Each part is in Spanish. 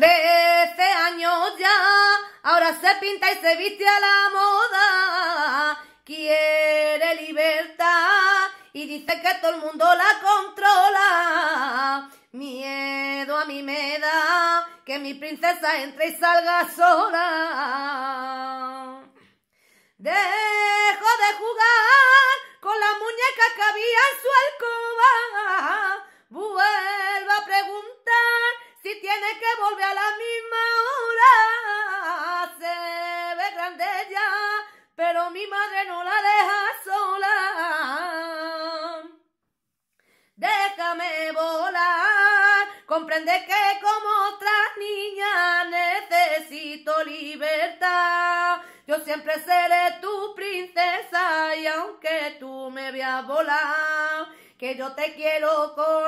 Trece años ya, ahora se pinta y se viste a la moda. Quiere libertad y dice que todo el mundo la controla. Miedo a mí me da que mi princesa entre y salga sola. pero mi madre no la deja sola. Déjame volar, comprende que como otras niñas necesito libertad. Yo siempre seré tu princesa y aunque tú me veas volar, que yo te quiero con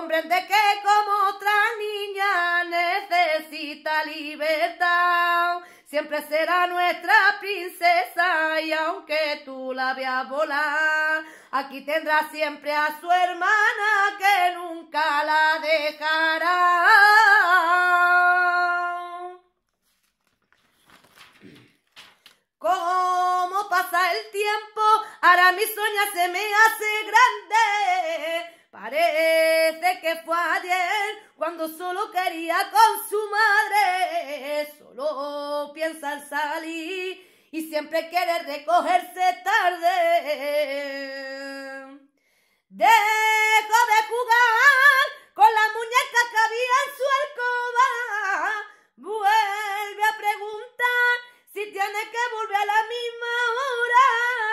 Comprende que como otra niña necesita libertad. Siempre será nuestra princesa y aunque tú la veas volar, aquí tendrá siempre a su hermana que nunca la dejará. Como pasa el tiempo? Ahora mi sueño se me hace grande Parece que fue ayer cuando solo quería con su madre. Solo piensa en salir y siempre quiere recogerse tarde. Dejó de jugar con la muñeca que había en su alcoba. Vuelve a preguntar si tiene que volver a la misma hora.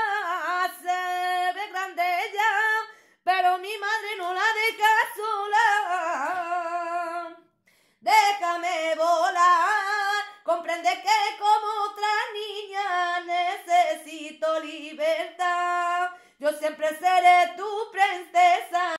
que como otra niña necesito libertad. Yo siempre seré tu princesa.